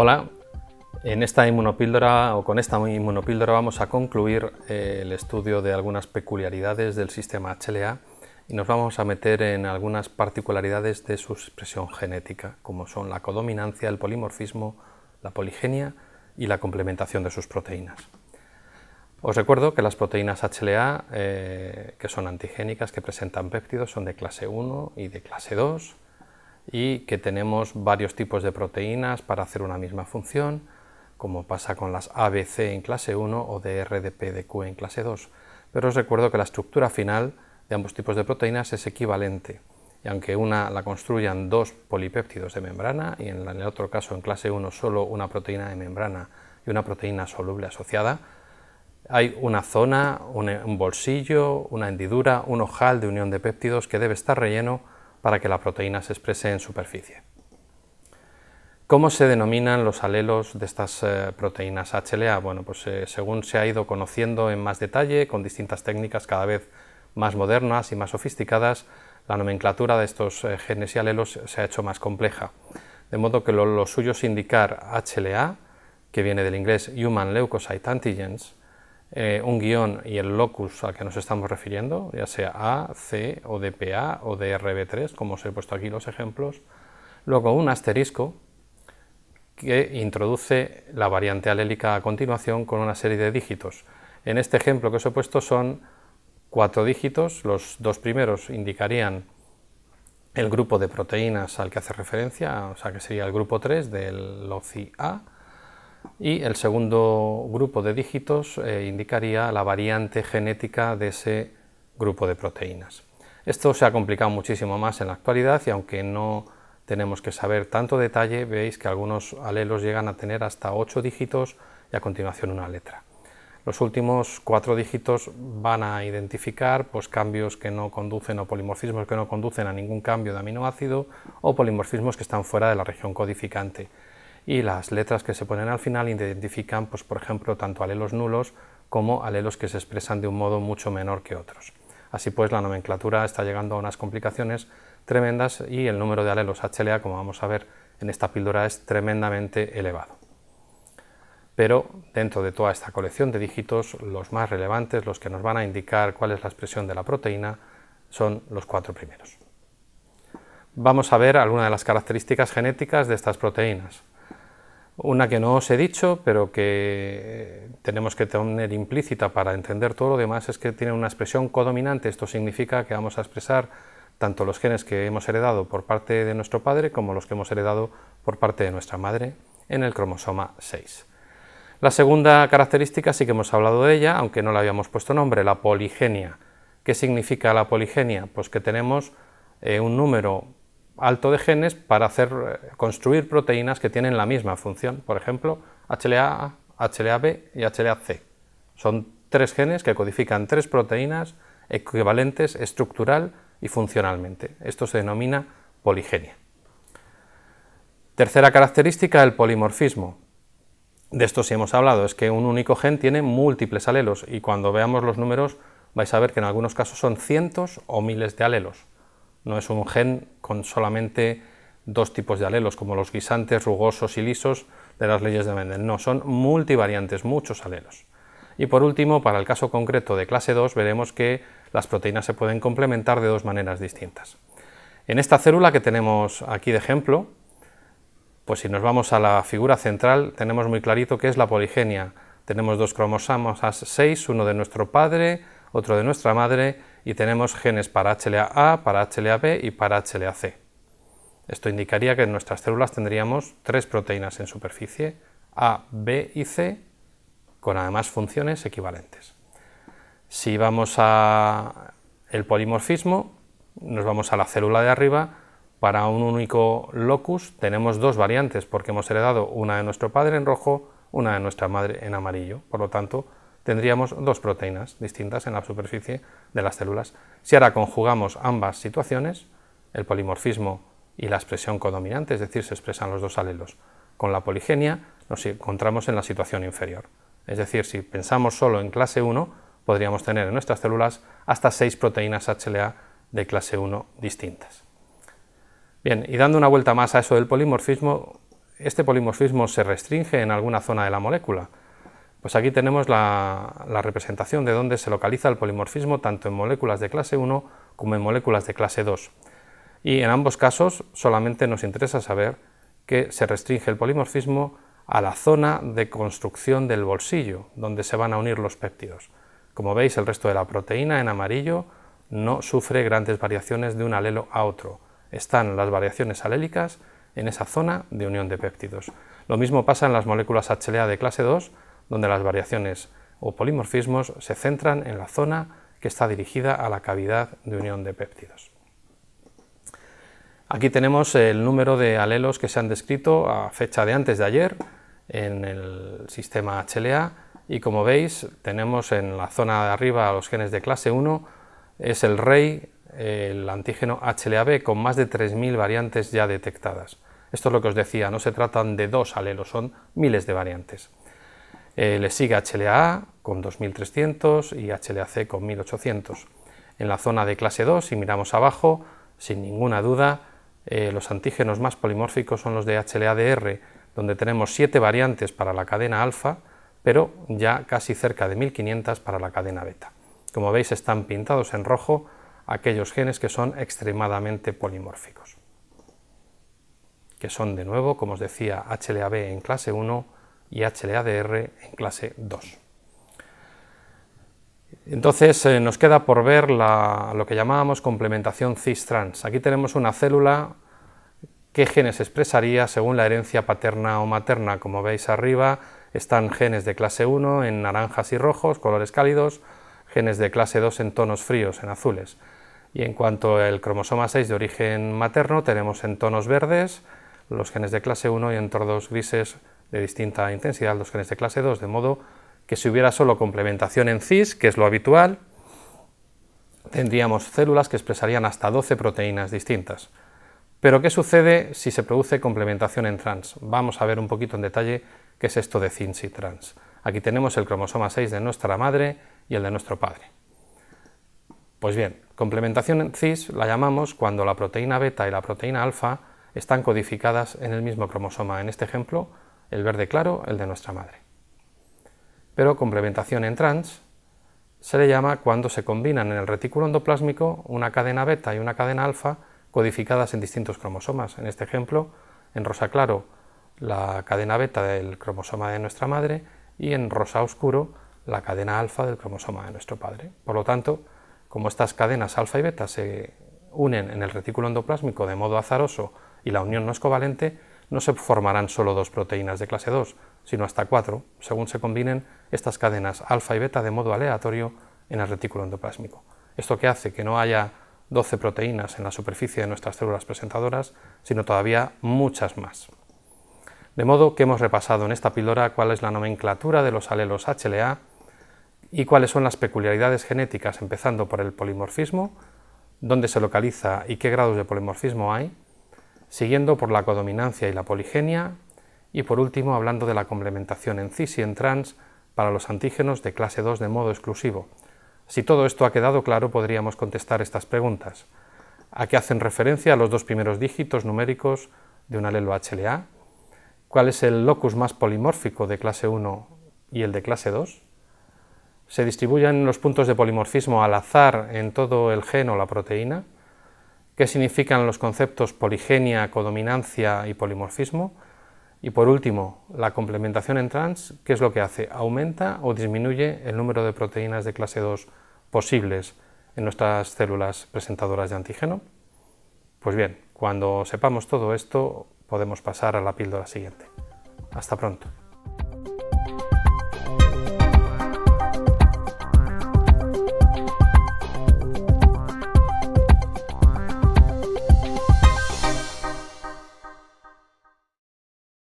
Hola, en esta inmunopíldora o con esta inmunopíldora vamos a concluir eh, el estudio de algunas peculiaridades del sistema HLA y nos vamos a meter en algunas particularidades de su expresión genética, como son la codominancia, el polimorfismo, la poligenia y la complementación de sus proteínas. Os recuerdo que las proteínas HLA, eh, que son antigénicas, que presentan péptidos, son de clase 1 y de clase 2 y que tenemos varios tipos de proteínas para hacer una misma función, como pasa con las ABC en clase 1 o de Q en clase 2. Pero os recuerdo que la estructura final de ambos tipos de proteínas es equivalente, y aunque una la construyan dos polipéptidos de membrana, y en el otro caso en clase 1 solo una proteína de membrana y una proteína soluble asociada, hay una zona, un, bolsillo, una hendidura, un ojal de unión de péptidos que debe estar relleno para que la proteína se exprese en superficie. ¿Cómo se denominan los alelos de estas eh, proteínas HLA? Bueno, pues eh, según se ha ido conociendo en más detalle, con distintas técnicas cada vez más modernas y más sofisticadas, la nomenclatura de estos eh, genes y alelos se ha hecho más compleja. De modo que lo, lo suyo es indicar HLA, que viene del inglés Human Leukocyte Antigens, eh, un guión y el locus al que nos estamos refiriendo, ya sea A, C o DPA o DRB3, como os he puesto aquí los ejemplos, luego un asterisco que introduce la variante alélica a continuación con una serie de dígitos. En este ejemplo que os he puesto son cuatro dígitos, los dos primeros indicarían el grupo de proteínas al que hace referencia, o sea que sería el grupo 3 del LOCI-A, y el segundo grupo de dígitos eh, indicaría la variante genética de ese grupo de proteínas. Esto se ha complicado muchísimo más en la actualidad y aunque no tenemos que saber tanto detalle, veis que algunos alelos llegan a tener hasta ocho dígitos y a continuación una letra. Los últimos cuatro dígitos van a identificar pues, cambios que no conducen o polimorfismos que no conducen a ningún cambio de aminoácido o polimorfismos que están fuera de la región codificante y las letras que se ponen al final identifican, pues, por ejemplo, tanto alelos nulos como alelos que se expresan de un modo mucho menor que otros. Así pues, la nomenclatura está llegando a unas complicaciones tremendas y el número de alelos HLA, como vamos a ver en esta píldora, es tremendamente elevado. Pero dentro de toda esta colección de dígitos, los más relevantes, los que nos van a indicar cuál es la expresión de la proteína, son los cuatro primeros. Vamos a ver algunas de las características genéticas de estas proteínas. Una que no os he dicho, pero que eh, tenemos que tener implícita para entender todo lo demás, es que tiene una expresión codominante. Esto significa que vamos a expresar tanto los genes que hemos heredado por parte de nuestro padre como los que hemos heredado por parte de nuestra madre en el cromosoma 6. La segunda característica sí que hemos hablado de ella, aunque no le habíamos puesto nombre, la poligenia. ¿Qué significa la poligenia? Pues que tenemos eh, un número alto de genes para hacer, eh, construir proteínas que tienen la misma función, por ejemplo, HLA, hla y HLA-C. Son tres genes que codifican tres proteínas equivalentes estructural y funcionalmente. Esto se denomina poligenia. Tercera característica, el polimorfismo. De esto sí hemos hablado, es que un único gen tiene múltiples alelos y cuando veamos los números vais a ver que en algunos casos son cientos o miles de alelos. No es un gen con solamente dos tipos de alelos, como los guisantes rugosos y lisos de las leyes de Mendel. No, son multivariantes, muchos alelos. Y por último, para el caso concreto de clase 2, veremos que las proteínas se pueden complementar de dos maneras distintas. En esta célula que tenemos aquí de ejemplo, pues si nos vamos a la figura central, tenemos muy clarito que es la poligenia. Tenemos dos cromosomas 6, uno de nuestro padre, otro de nuestra madre, y tenemos genes para HLA-A, para HLA-B y para HLA-C. Esto indicaría que en nuestras células tendríamos tres proteínas en superficie, A, B y C, con además funciones equivalentes. Si vamos a el polimorfismo, nos vamos a la célula de arriba, para un único locus tenemos dos variantes porque hemos heredado una de nuestro padre en rojo, una de nuestra madre en amarillo. Por lo tanto, tendríamos dos proteínas distintas en la superficie de las células. Si ahora conjugamos ambas situaciones, el polimorfismo y la expresión codominante, es decir, se expresan los dos alelos, con la poligenia nos encontramos en la situación inferior. Es decir, si pensamos solo en clase 1, podríamos tener en nuestras células hasta seis proteínas HLA de clase 1 distintas. Bien, y dando una vuelta más a eso del polimorfismo, este polimorfismo se restringe en alguna zona de la molécula, pues aquí tenemos la, representación de dónde se localiza el polimorfismo tanto en moléculas de clase 1 como en moléculas de clase 2. Y en ambos casos solamente nos interesa saber que se restringe el polimorfismo a la zona de construcción del bolsillo, donde se van a unir los péptidos. Como veis, el resto de la proteína en amarillo no sufre grandes variaciones de un alelo a otro. Están las variaciones alélicas en esa zona de unión de péptidos. Lo mismo pasa en las moléculas HLA de clase 2, donde las variaciones o polimorfismos se centran en la zona que está dirigida a la cavidad de unión de péptidos. Aquí tenemos el número de alelos que se han descrito a fecha de antes de ayer en el sistema HLA y como veis tenemos en la zona de arriba los genes de clase 1, es el rey el antígeno HLA-B con más de 3.000 variantes ya detectadas. Esto es lo que os decía, no se tratan de dos alelos, son miles de variantes. Eh, le sigue HLA con 2300 y HLAC con 1800. En la zona de clase 2, si miramos abajo, sin ninguna duda, eh, los antígenos más polimórficos son los de hla donde tenemos 7 variantes para la cadena alfa, pero ya casi cerca de 1500 para la cadena beta. Como veis, están pintados en rojo aquellos genes que son extremadamente polimórficos, que son de nuevo, como os decía, hla en clase 1 y HLADR en clase 2. Entonces eh, nos queda por ver lo que llamábamos complementación cis-trans. Aquí tenemos una célula que genes expresaría según la herencia paterna o materna. Como veis arriba están genes de clase 1 en naranjas y rojos, colores cálidos, genes de clase 2 en tonos fríos, en azules. Y en cuanto al cromosoma 6 de origen materno, tenemos en tonos verdes los genes de clase 1 y en tonos grises de distinta intensidad los genes de clase 2, de modo que si hubiera solo complementación en cis, que es lo habitual, tendríamos células que expresarían hasta 12 proteínas distintas. Pero ¿qué sucede si se produce complementación en trans? Vamos a ver un poquito en detalle qué es esto de cis y trans. Aquí tenemos el cromosoma 6 de nuestra madre y el de nuestro padre. Pues bien, complementación en cis la llamamos cuando la proteína beta y la proteína alfa están codificadas en el mismo cromosoma. En este ejemplo, el verde claro, el de nuestra madre. Pero complementación en trans se le llama cuando se combinan en el retículo endoplásmico una cadena beta y una cadena alfa codificadas en distintos cromosomas. En este ejemplo, en rosa claro, la cadena beta del cromosoma de nuestra madre y en rosa oscuro, la cadena alfa del cromosoma de nuestro padre. Por lo tanto, como estas cadenas alfa y beta se unen en el retículo endoplásmico de modo azaroso y la unión no es covalente, no se formarán solo dos proteínas de clase 2, sino hasta cuatro, según se combinen estas cadenas alfa y beta de modo aleatorio en el retículo endoplásmico. Esto que hace que no haya 12 proteínas en la superficie de nuestras células presentadoras, sino todavía muchas más. De modo que hemos repasado en esta píldora cuál es la nomenclatura de los alelos HLA y cuáles son las peculiaridades genéticas, empezando por el polimorfismo, dónde se localiza y qué grados de polimorfismo hay, siguiendo por la codominancia y la poligenia, y por último hablando de la complementación en cis y en trans para los antígenos de clase 2 de modo exclusivo. Si todo esto ha quedado claro, podríamos contestar estas preguntas. ¿A qué hacen referencia los dos primeros dígitos numéricos de un alelo HLA? ¿Cuál es el locus más polimórfico de clase 1 y el de clase 2? ¿Se distribuyen los puntos de polimorfismo al azar en todo el gen o la proteína? qué significan los conceptos poligenia, codominancia y polimorfismo. Y por último, la complementación en trans, ¿qué es lo que hace? ¿Aumenta o disminuye el número de proteínas de clase 2 posibles en nuestras células presentadoras de antígeno? Pues bien, cuando sepamos todo esto, podemos pasar a la píldora siguiente. Hasta pronto.